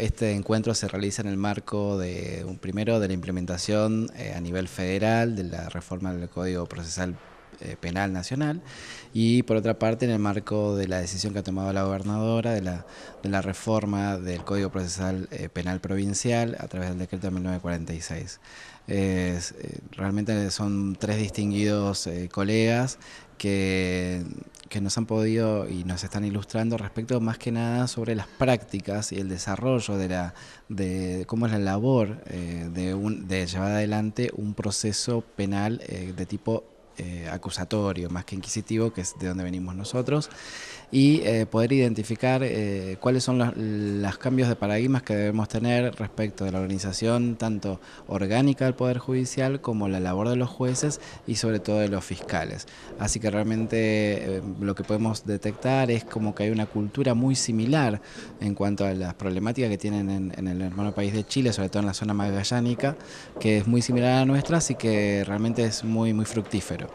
este encuentro se realiza en el marco de, primero, de la implementación eh, a nivel federal de la reforma del Código Procesal eh, Penal Nacional y, por otra parte, en el marco de la decisión que ha tomado la gobernadora de la, de la reforma del Código Procesal eh, Penal Provincial a través del decreto de 1946. realmente son tres distinguidos colegas que que nos han podido y nos están ilustrando respecto más que nada sobre las prácticas y el desarrollo de la de cómo es la labor eh, de, un, de llevar adelante un proceso penal eh, de tipo eh, acusatorio, más que inquisitivo, que es de donde venimos nosotros, y eh, poder identificar eh, cuáles son los, cambios de paradigmas que debemos tener respecto de la organización, tanto orgánica del Poder Judicial como la labor de los jueces y sobre todo de los fiscales. Así que realmente lo que podemos detectar es como que hay una cultura muy similar en cuanto a las problemáticas que tienen en, el hermano país de Chile, sobre todo en la zona magallánica, que es muy similar a la nuestra, así que realmente es muy, muy fructífero.